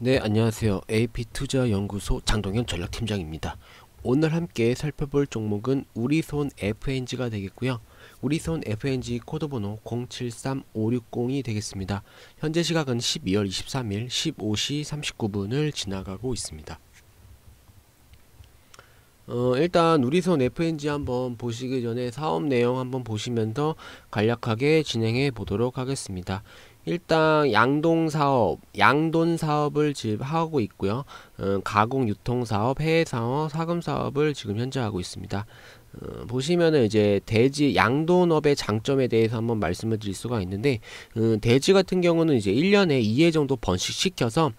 네, 안녕하세요. AP투자연구소 장동현 전략팀장입니다. 오늘 함께 살펴볼 종목은 우리손 FNG가 되겠고요. 우리손 FNG 코드번호 073560이 되겠습니다. 현재 시각은 12월 23일 15시 39분을 지나가고 있습니다. 어, 일단 우리손 FNG 한번 보시기 전에 사업 내용 한번 보시면서 간략하게 진행해 보도록 하겠습니다. 일단 양동 사업, 양돈 사업을 지금 하고 있고요. 어, 가공 유통 사업, 해외 사업, 사금 사업을 지금 현재 하고 있습니다. 음, 보시면은 이제 돼지 양돈업의 장점에 대해서 한번 말씀을 드릴 수가 있는데 음, 어, 돼지 같은 경우는 이제 1년에 2회 정도 번식시켜서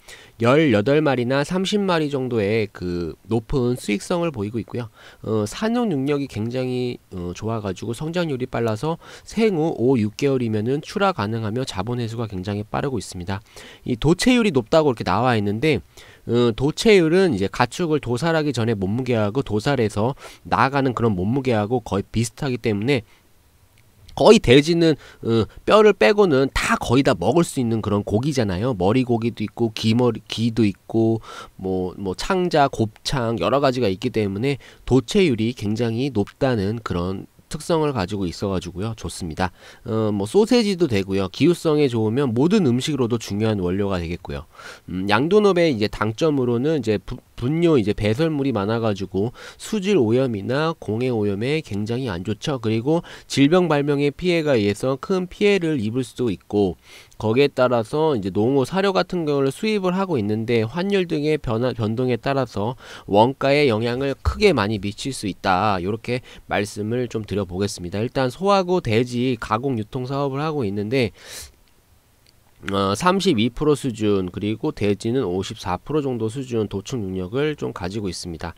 18마리나 30마리 정도의 그 높은 수익성을 보이고 있고요. 어, 산업 능력이 굉장히 어, 좋아가지고 성장률이 빨라서 생후 5, 6개월이면은 출하 가능하며 자본 회수가 굉장히 빠르고 있습니다. 이 도체율이 높다고 이렇게 나와 있는데 음, 도체율은 이제 가축을 도살하기 전에 몸무게하고 도살해서 나아가는 그런 몸무게하고 거의 비슷하기 때문에 거의 돼지는 어, 뼈를 빼고는 다 거의 다 먹을 수 있는 그런 고기잖아요. 머리 고기도 있고 귀머리 귀도 있고 뭐뭐 뭐 창자, 곱창 여러 가지가 있기 때문에 도체율이 굉장히 높다는 그런 특성을 가지고 있어가지고요 좋습니다. 어, 뭐 소세지도 되고요 기후성에 좋으면 모든 음식으로도 중요한 원료가 되겠고요. 음, 양돈업의 이제 당점으로는 이제 부, 분뇨 이제 배설물이 많아가지고 수질 오염이나 공해 오염에 굉장히 안 좋죠. 그리고 질병 발명의 피해가 의해서 큰 피해를 입을 수도 있고 거기에 따라서 이제 농어 사료 같은 경우를 수입을 하고 있는데 환율 등의 변화 변동에 따라서 원가에 영향을 크게 많이 미칠 수 있다. 이렇게 말씀을 좀 드려보겠습니다. 일단 소하고 돼지 가공 유통 사업을 하고 있는데 어, 32% 수준 그리고 대지는 54% 정도 수준 도축 능력을 좀 가지고 있습니다.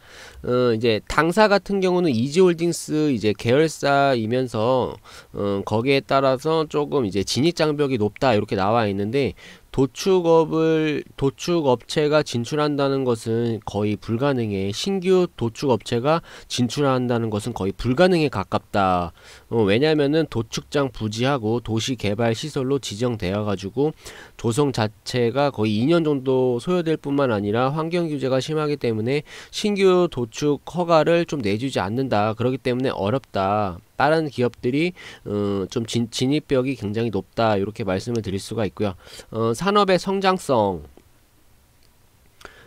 어, 이제 당사 같은 경우는 이지홀딩스 이제 계열사이면서 어, 거기에 따라서 조금 이제 진입 장벽이 높다 이렇게 나와 있는데 도축업을 도축업체가 진출한다는 것은 거의 불가능해 신규 도축업체가 진출한다는 것은 거의 불가능에 가깝다 어, 왜냐면은 도축장 부지하고 도시 개발 시설로 지정되어 가지고 조성 자체가 거의 2년 정도 소요될 뿐만 아니라 환경 규제가 심하기 때문에 신규 도축 허가를 좀 내주지 않는다. 그렇기 때문에 어렵다. 다른 기업들이 어, 좀 진, 입벽이 굉장히 높다 이렇게 말씀을 드릴 수가 있고요. 어, 산업의 성장성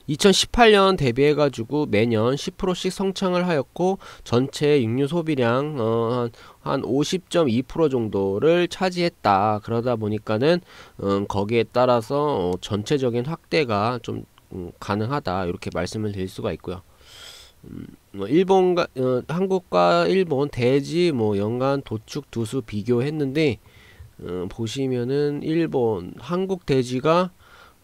2018년 대비해가지고 매년 10%씩 성장을 하였고 전체 육류 소비량 어, 한한 50.2% 정도를 차지했다. 그러다 보니까는 음, 거기에 따라서 어, 전체적인 확대가 좀 음, 가능하다. 이렇게 말씀을 드릴 수가 있고요. 음, 뭐 일본과 어, 한국과 일본 대지 뭐 연간 도축 두수 비교했는데 음, 보시면은 일본 한국 대지가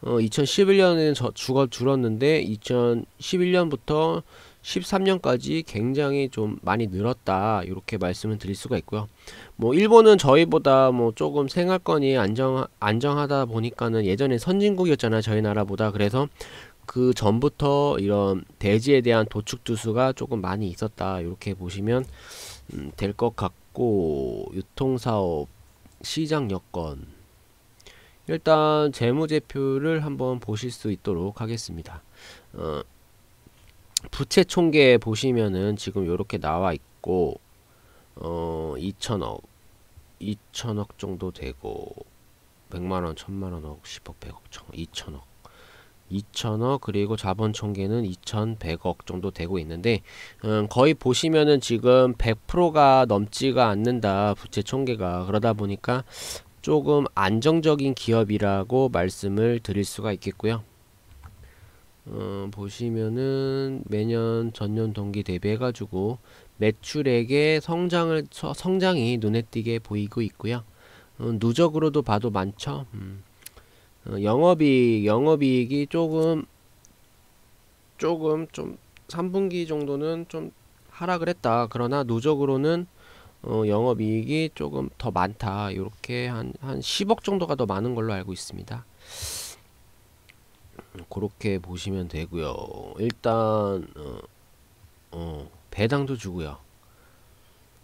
어, 2011년에는 저, 죽어 줄었는데 2011년부터 13년까지 굉장히 좀 많이 늘었다 이렇게 말씀을 드릴 수가 있고요. 뭐 일본은 저희보다 뭐 조금 생활권이 안정 안정하다 보니까는 예전에 선진국이었잖아요 저희 나라보다 그래서 그 전부터 이런 대지에 대한 도축 두수가 조금 많이 있었다 이렇게 보시면 음, 될 것 같고 유통사업 시장 여건 일단 재무제표를 한번 보실 수 있도록 하겠습니다. 어, 부채 총계 보시면은 지금 이렇게 나와 있고 어, 2천억 2천억 정도 되고 100만원, 1000만원, 10억, 100억, 1000억, 2천억 2천억 그리고 자본 총계는 2100억 정도 되고 있는데 음, 거의 보시면은 지금 100%가 넘지가 않는다 부채 총계가 그러다 보니까 조금 안정적인 기업이라고 말씀을 드릴 수가 있겠고요. 어, 보시면은 매년 전년 동기 대비해가지고 매출액의 성장을 성장이 눈에 띄게 보이고 있고요. 어, 누적으로도 봐도 많죠. 음. 어, 영업이익 영업이익이 조금 조금 좀 3분기 정도는 좀 하락을 했다. 그러나 누적으로는 어, 영업이익이 조금 더 많다. 이렇게 한, 한 10억 정도가 더 많은 걸로 알고 있습니다. 음, 그렇게 보시면 되고요. 일단 어, 어, 배당도 주고요.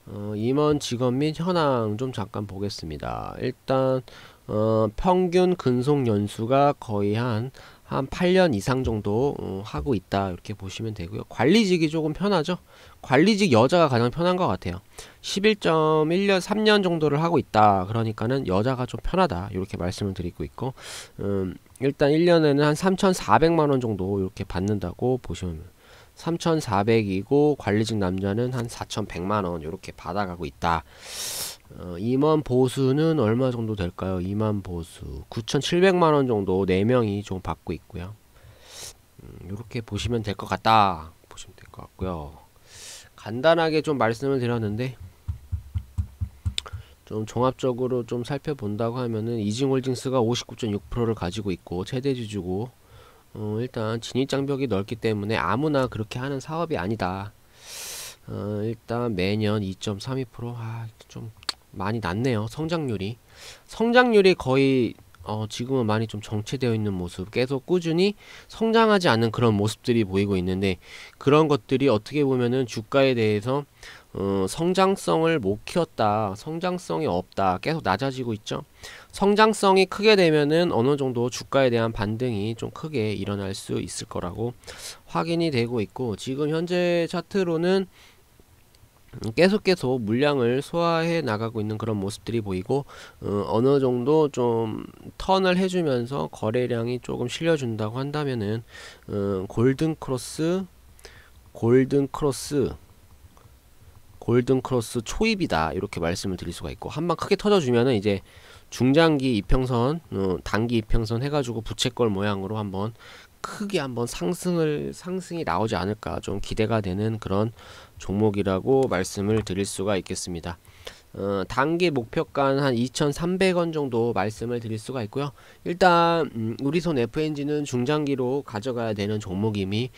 어, 임원 직업 및 현황 좀 잠깐 보겠습니다. 일단 어, 평균 근속 연수가 거의 한한 8년 이상 정도 어, 하고 있다 이렇게 보시면 되고요. 관리직이 조금 편하죠. 관리직 여자가 가장 편한 것 같아요. 11.1년 3년 정도를 하고 있다. 그러니까는 여자가 좀 편하다 이렇게 말씀을 드리고 있고 음, 일단 1년에는 한 3,400만 원 정도 이렇게 받는다고 보시면 3,400이고 관리직 남자는 한 4,100만 원 이렇게 받아가고 있다. 어, 임원 보수는 얼마 정도 될까요? 임원 보수 9,700만 원 정도 4명이 좀 받고 있고요. 음, 이렇게 보시면 될 것 같다. 보시면 될 것 같고요. 간단하게 좀 말씀을 드렸는데 좀 종합적으로 좀 살펴본다고 하면은 이징홀딩스가 59.6%를 가지고 있고 최대 주주고 어, 일단 진입 장벽이 넓기 때문에 아무나 그렇게 하는 사업이 아니다. 어, 일단 매년 2.32%좀 많이 낮네요. 성장률이. 성장률이 거의 어, 지금은 많이 좀 정체되어 있는 모습, 계속 꾸준히 성장하지 않는 그런 모습들이 보이고 있는데 그런 것들이 어떻게 보면은 주가에 대해서 어, 성장성을 못 키웠다, 성장성이 없다, 계속 낮아지고 있죠. 성장성이 크게 되면은 어느 정도 주가에 대한 반등이 좀 크게 일어날 수 있을 거라고 확인이 되고 있고 지금 현재 차트로는 계속 계속 물량을 소화해 나가고 있는 그런 모습들이 보이고 어, 어느 정도 좀 턴을 해주면서 거래량이 조금 실려준다고 한다면은 어, 골든 크로스 골든 크로스 골든 크로스 초입이다 이렇게 말씀을 드릴 수가 있고 한번 크게 터져주면은 이제 중장기 이평선 어, 단기 이평선 해가지고 부채꼴 모양으로 한번 크게 한번 상승을 상승이 나오지 않을까 좀 기대가 되는 그런 종목이라고 말씀을 드릴 수가 있겠습니다. 어, 단기 목표가는 한 2,300원 정도 말씀을 드릴 수가 있고요. 일단 음, 우리 손 FNG는 중장기로 가져가야 되는 종목임이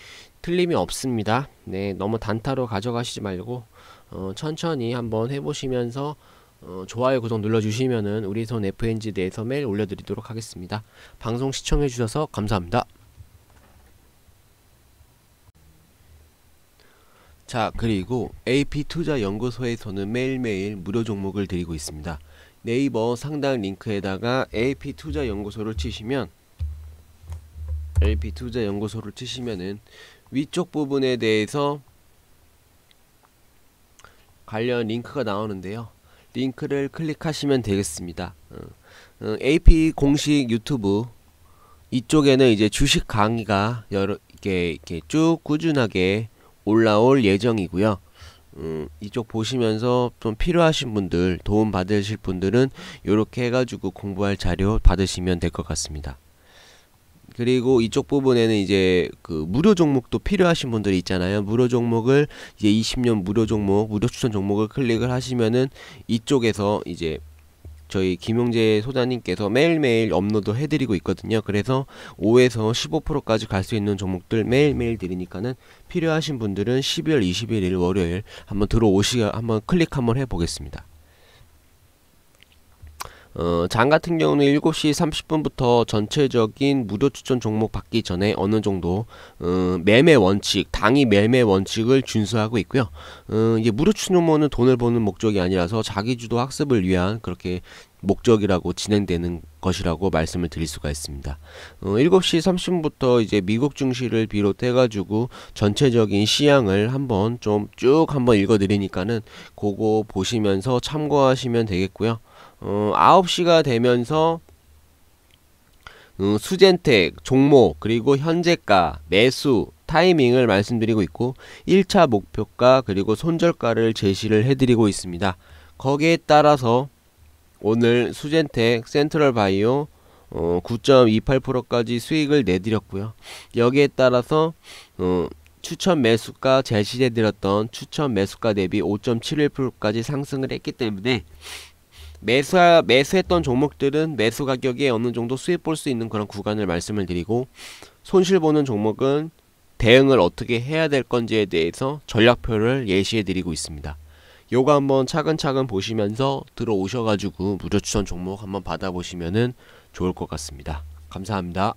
틀림이 없습니다. 네, 너무 단타로 가져가시지 말고 어, 천천히 한번 해보시면서 어, 좋아요 구독 눌러주시면 우리 손 FNG 내에서 매일 올려드리도록 하겠습니다. 방송 시청해주셔서 감사합니다. 자 그리고 AP투자연구소에서는 매일매일 무료 종목을 드리고 있습니다. 네이버 상단 링크에다가 AP투자연구소를 치시면 AP투자연구소를 치시면은 위쪽 부분에 대해서 관련 링크가 나오는데요. 링크를 클릭하시면 되겠습니다. 어, 어, AP 공식 유튜브 이쪽에는 이제 주식 강의가 여러 이렇게 이렇게 쭉 꾸준하게 올라올 예정이고요. 음, 이쪽 보시면서 좀 필요하신 분들 도움 받으실 분들은 이렇게 해가지고 공부할 자료 받으시면 될 것 같습니다. 그리고 이쪽 부분에는 이제 그 무료 종목도 필요하신 분들이 있잖아요. 무료 종목을 이제 20년 무료 종목, 무료 추천 종목을 클릭을 하시면은 이쪽에서 이제 저희 김용재 소장님께서 매일매일 업로드 해드리고 있거든요. 그래서 5에서 15%까지 갈 수 있는 종목들 매일매일 드리니까는 필요하신 분들은 12월 21일 월요일 한번 들어오시 한번 클릭 한번 해보겠습니다. 어, 장 같은 경우는 7시 30분부터 전체적인 무료 추천 종목 받기 전에 어느 정도 어, 매매 원칙, 당이 매매 원칙을 준수하고 있고요. 어, 이제 무료 추천 종목은 돈을 버는 목적이 아니라서 자기주도 학습을 위한 그렇게 목적이라고 진행되는 것이라고 말씀을 드릴 수가 있습니다. 어, 7시 30분부터 이제 미국 증시를 비롯해가지고 전체적인 시향을 한번 좀 쭉 한번 읽어드리니까는 그거 보시면서 참고하시면 되겠고요. 어, 9시가 되면서 음, 어, 수젠텍 종목, 그리고 현재가, 매수, 타이밍을 말씀드리고 있고 1차 목표가 그리고 손절가를 제시를 해드리고 있습니다. 거기에 따라서 오늘 수젠텍, 센트럴바이오 어, 9.28%까지 수익을 내드렸고요. 여기에 따라서 어, 추천 매수가 제시해드렸던 추천 매수가 대비 5.71%까지 상승을 했기 때문에 매수 매수했던 종목들은 매수 가격에 어느 정도 수익 볼 수 있는 그런 구간을 말씀을 드리고 손실 보는 종목은 대응을 어떻게 해야 될 건지에 대해서 전략표를 예시해 드리고 있습니다. 요거 한번 차근차근 보시면서 들어오셔가지고 무료 추천 종목 한번 받아보시면은 좋을 것 같습니다. 감사합니다.